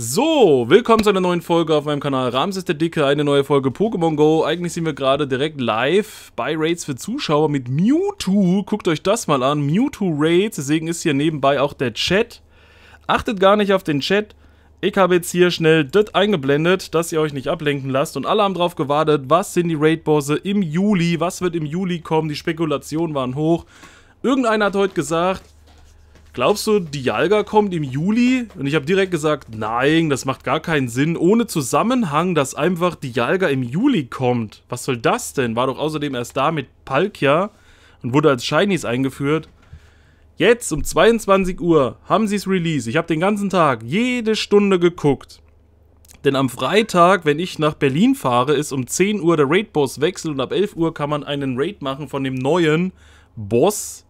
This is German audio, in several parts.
So, willkommen zu einer neuen Folge auf meinem Kanal Ramses der Dicke, eine neue Folge Pokémon Go. Eigentlich sind wir gerade direkt live bei Raids für Zuschauer mit Mewtwo. Guckt euch das mal an, Mewtwo Raids, deswegen ist hier nebenbei auch der Chat. Achtet gar nicht auf den Chat. Ich habe jetzt hier schnell das eingeblendet, dass ihr euch nicht ablenken lasst und alle haben drauf gewartet, was sind die Raid-Bosse im Juli, was wird im Juli kommen, die Spekulationen waren hoch. Irgendeiner hat heute gesagt, glaubst du, die Jalga kommt im Juli? Und ich habe direkt gesagt, nein, das macht gar keinen Sinn. Ohne Zusammenhang, dass einfach die Jalga im Juli kommt. Was soll das denn? War doch außerdem erst da mit Palkia und wurde als Shinies eingeführt. Jetzt um 22 Uhr haben sie es Release. Ich habe den ganzen Tag, jede Stunde geguckt. Denn am Freitag, wenn ich nach Berlin fahre, ist um 10 Uhr der Raid-Boss-Wechsel und ab 11 Uhr kann man einen Raid machen von dem neuen Boss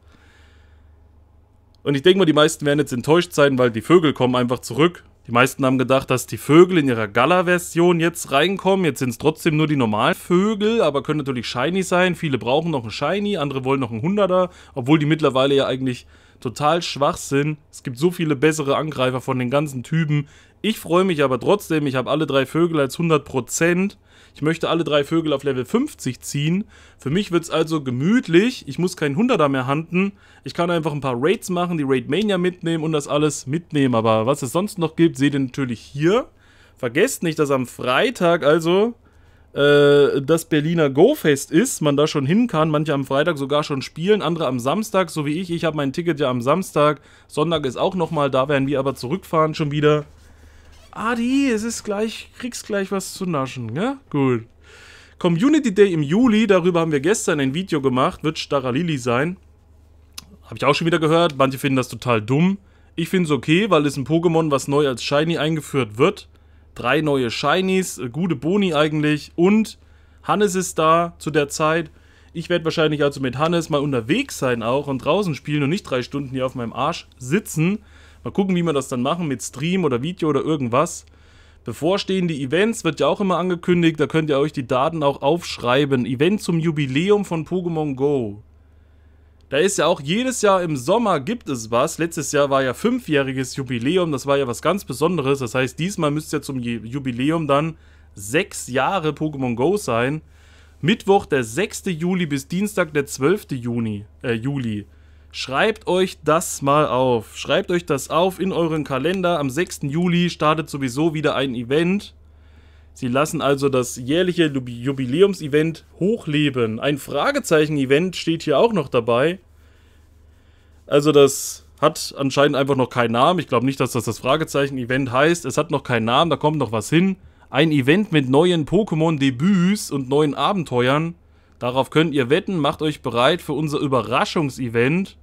und ich denke mal, die meisten werden jetzt enttäuscht sein, weil die Vögel kommen einfach zurück. Die meisten haben gedacht, dass die Vögel in ihrer Gala-Version jetzt reinkommen. Jetzt sind es trotzdem nur die normalen Vögel, aber können natürlich shiny sein. Viele brauchen noch einen shiny, andere wollen noch einen 100er, obwohl die mittlerweile ja eigentlich total schwach sind. Es gibt so viele bessere Angreifer von den ganzen Typen. Ich freue mich aber trotzdem, ich habe alle drei Vögel als 100%. Ich möchte alle drei Vögel auf Level 50 ziehen. Für mich wird es also gemütlich. Ich muss keinen Hunderter mehr handen. Ich kann einfach ein paar Raids machen, die Raid Mania mitnehmen und das alles mitnehmen. Aber was es sonst noch gibt, seht ihr natürlich hier. Vergesst nicht, dass am Freitag also äh, das Berliner Go-Fest ist, man da schon hin kann, manche am Freitag sogar schon spielen, andere am Samstag, so wie ich. Ich habe mein Ticket ja am Samstag, Sonntag ist auch nochmal, da werden wir aber zurückfahren schon wieder. Adi, es ist gleich, kriegst gleich was zu naschen, ne? Gut. Community Day im Juli, darüber haben wir gestern ein Video gemacht, wird Staralili sein. Habe ich auch schon wieder gehört, manche finden das total dumm. Ich finde es okay, weil es ein Pokémon, was neu als Shiny eingeführt wird. Drei neue Shinies, äh, gute Boni eigentlich und Hannes ist da zu der Zeit. Ich werde wahrscheinlich also mit Hannes mal unterwegs sein auch und draußen spielen und nicht drei Stunden hier auf meinem Arsch sitzen. Mal gucken, wie wir das dann machen mit Stream oder Video oder irgendwas. Bevorstehende Events wird ja auch immer angekündigt, da könnt ihr euch die Daten auch aufschreiben. Event zum Jubiläum von Pokémon Go. Da ist ja auch jedes Jahr im Sommer gibt es was. Letztes Jahr war ja fünfjähriges Jubiläum, das war ja was ganz Besonderes. Das heißt, diesmal müsst ihr zum Jubiläum dann sechs Jahre Pokémon Go sein. Mittwoch der 6. Juli bis Dienstag der 12. Juni, äh, Juli. Schreibt euch das mal auf. Schreibt euch das auf in euren Kalender. Am 6. Juli startet sowieso wieder ein Event. Sie lassen also das jährliche Jubiläumsevent hochleben. Ein Fragezeichen-Event steht hier auch noch dabei. Also das hat anscheinend einfach noch keinen Namen. Ich glaube nicht, dass das das Fragezeichen-Event heißt. Es hat noch keinen Namen, da kommt noch was hin. Ein Event mit neuen Pokémon-Debüts und neuen Abenteuern. Darauf könnt ihr wetten. Macht euch bereit für unser Überraschungsevent.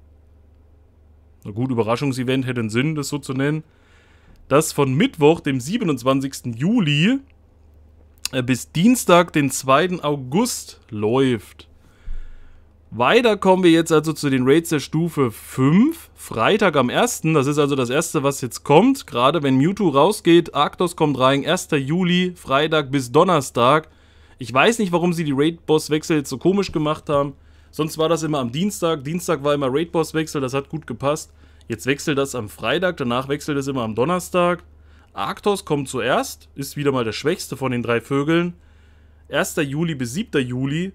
Na gut, Überraschungsevent hätte einen Sinn, das so zu nennen. Das von Mittwoch, dem 27. Juli, äh, bis Dienstag, den 2. August läuft. Weiter kommen wir jetzt also zu den Raids der Stufe 5. Freitag am 1. Das ist also das erste, was jetzt kommt. Gerade wenn Mewtwo rausgeht, Arctos kommt rein. 1. Juli, Freitag bis Donnerstag. Ich weiß nicht, warum sie die Raid-Boss-Wechsel jetzt so komisch gemacht haben. Sonst war das immer am Dienstag. Dienstag war immer Raid-Boss-Wechsel, das hat gut gepasst. Jetzt wechselt das am Freitag, danach wechselt es immer am Donnerstag. Arktos kommt zuerst, ist wieder mal der schwächste von den drei Vögeln. 1. Juli bis 7. Juli.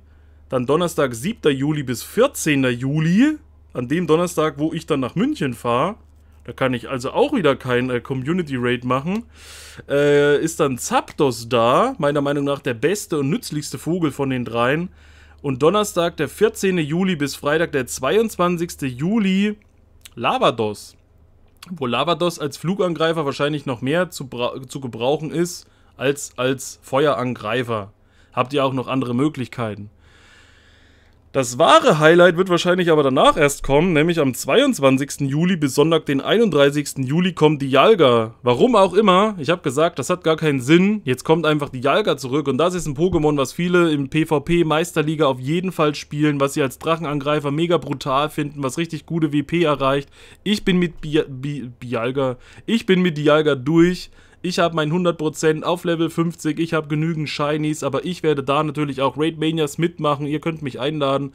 Dann Donnerstag, 7. Juli bis 14. Juli. An dem Donnerstag, wo ich dann nach München fahre. Da kann ich also auch wieder kein äh, Community Raid machen. Äh, ist dann Zapdos da, meiner Meinung nach der beste und nützlichste Vogel von den dreien. Und Donnerstag, der 14. Juli bis Freitag, der 22. Juli, Lavados. Wo Lavados als Flugangreifer wahrscheinlich noch mehr zu, zu gebrauchen ist als als Feuerangreifer. Habt ihr auch noch andere Möglichkeiten. Das wahre Highlight wird wahrscheinlich aber danach erst kommen, nämlich am 22. Juli bis Sonntag, den 31. Juli, kommt die Jalga. Warum auch immer, ich habe gesagt, das hat gar keinen Sinn. Jetzt kommt einfach die Jalga zurück und das ist ein Pokémon, was viele im PvP Meisterliga auf jeden Fall spielen, was sie als Drachenangreifer mega brutal finden, was richtig gute WP erreicht. Ich bin mit Bi Bi ich bin mit Dialga durch ich habe mein 100% auf Level 50, ich habe genügend Shinies, aber ich werde da natürlich auch Raid Manias mitmachen, ihr könnt mich einladen.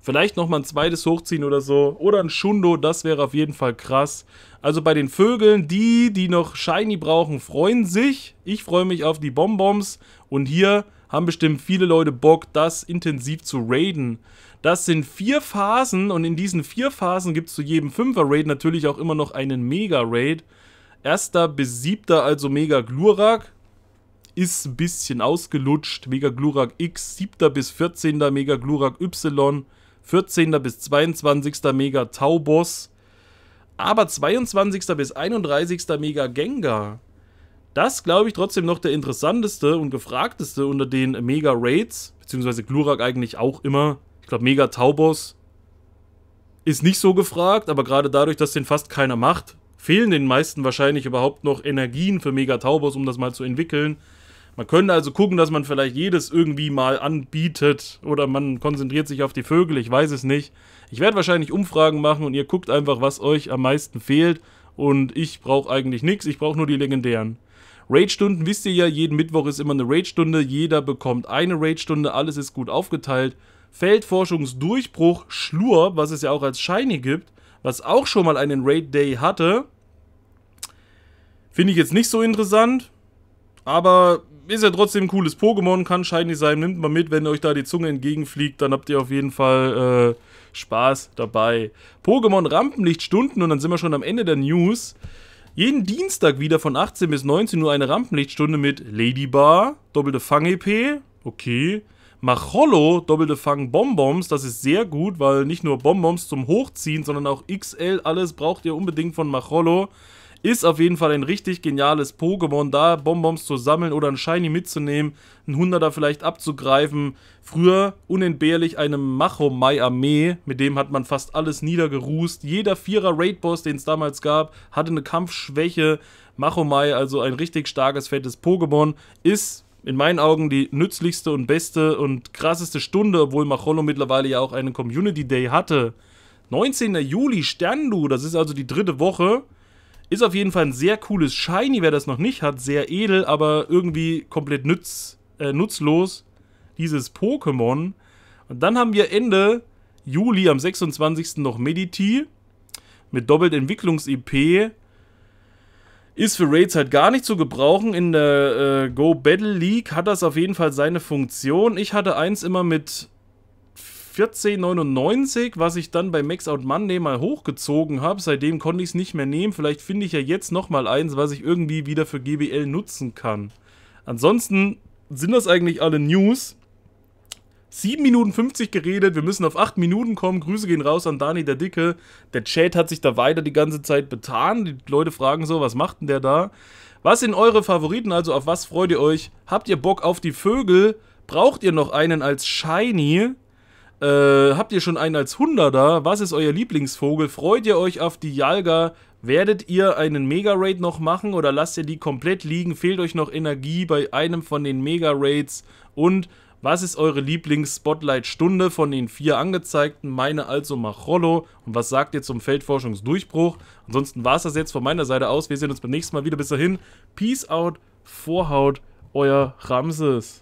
Vielleicht nochmal ein zweites hochziehen oder so. Oder ein Shundo, das wäre auf jeden Fall krass. Also bei den Vögeln, die, die noch Shiny brauchen, freuen sich. Ich freue mich auf die Bonbons. Und hier haben bestimmt viele Leute Bock, das intensiv zu raiden. Das sind vier Phasen und in diesen vier Phasen gibt es zu jedem Fünfer-Raid natürlich auch immer noch einen Mega-Raid. Erster bis siebter, also Mega Glurak. Ist ein bisschen ausgelutscht. Mega Glurak X, 7. bis 14. Mega Glurak Y, 14. bis 22. Mega Tauboss. Aber 22. bis 31. Mega Gengar. Das glaube ich trotzdem noch der interessanteste und gefragteste unter den Mega Raids, beziehungsweise Glurak eigentlich auch immer. Ich glaube, Mega Taubos ist nicht so gefragt, aber gerade dadurch, dass den fast keiner macht, fehlen den meisten wahrscheinlich überhaupt noch Energien für Mega Taubos, um das mal zu entwickeln. Man könnte also gucken, dass man vielleicht jedes irgendwie mal anbietet oder man konzentriert sich auf die Vögel, ich weiß es nicht. Ich werde wahrscheinlich Umfragen machen und ihr guckt einfach, was euch am meisten fehlt und ich brauche eigentlich nichts, ich brauche nur die legendären. Raid-Stunden wisst ihr ja, jeden Mittwoch ist immer eine Raid-Stunde, jeder bekommt eine Raid-Stunde, alles ist gut aufgeteilt. Feldforschungsdurchbruch, Schlur, was es ja auch als Shiny gibt, was auch schon mal einen Raid-Day hatte, Finde ich jetzt nicht so interessant, aber ist ja trotzdem ein cooles Pokémon, kann shiny sein. Nimmt mal mit, wenn euch da die Zunge entgegenfliegt, dann habt ihr auf jeden Fall äh, Spaß dabei. Pokémon Rampenlichtstunden und dann sind wir schon am Ende der News. Jeden Dienstag wieder von 18 bis 19 Uhr eine Rampenlichtstunde mit Lady Bar, doppelte Fang-EP, okay. Macholo, doppelte Fang-Bonbons, das ist sehr gut, weil nicht nur Bonbons zum Hochziehen, sondern auch XL, alles braucht ihr unbedingt von Macholo. Ist auf jeden Fall ein richtig geniales Pokémon, da Bonbons zu sammeln oder ein Shiny mitzunehmen, einen Hunderter vielleicht abzugreifen. Früher unentbehrlich eine Machomai-Armee, mit dem hat man fast alles niedergerußt. Jeder Vierer-Raid-Boss, den es damals gab, hatte eine Kampfschwäche. Machomai, also ein richtig starkes, fettes Pokémon, ist in meinen Augen die nützlichste und beste und krasseste Stunde, obwohl Macholo mittlerweile ja auch einen Community Day hatte. 19. Juli, Sterndu, das ist also die dritte Woche. Ist auf jeden Fall ein sehr cooles Shiny, wer das noch nicht hat. Sehr edel, aber irgendwie komplett nütz, äh, nutzlos. Dieses Pokémon. Und dann haben wir Ende Juli am 26. noch Mediti. Mit doppelt Entwicklungs-EP. Ist für Raids halt gar nicht zu gebrauchen. In der äh, Go Battle League hat das auf jeden Fall seine Funktion. Ich hatte eins immer mit 14,99, was ich dann bei Max Out Monday mal hochgezogen habe. Seitdem konnte ich es nicht mehr nehmen. Vielleicht finde ich ja jetzt nochmal eins, was ich irgendwie wieder für GBL nutzen kann. Ansonsten sind das eigentlich alle News. 7 Minuten 50 geredet, wir müssen auf 8 Minuten kommen. Grüße gehen raus an Dani der Dicke. Der Chat hat sich da weiter die ganze Zeit betan. Die Leute fragen so, was macht denn der da? Was sind eure Favoriten? Also auf was freut ihr euch? Habt ihr Bock auf die Vögel? Braucht ihr noch einen als Shiny? Äh, habt ihr schon einen als Hunderter? Was ist euer Lieblingsvogel? Freut ihr euch auf die Jalga? Werdet ihr einen Mega-Raid noch machen oder lasst ihr die komplett liegen? Fehlt euch noch Energie bei einem von den Mega-Raids? Und was ist eure Lieblings-Spotlight-Stunde von den vier angezeigten? Meine also Machollo. Und was sagt ihr zum Feldforschungsdurchbruch? Ansonsten war es das jetzt von meiner Seite aus. Wir sehen uns beim nächsten Mal wieder. Bis dahin. Peace out. Vorhaut. Euer Ramses.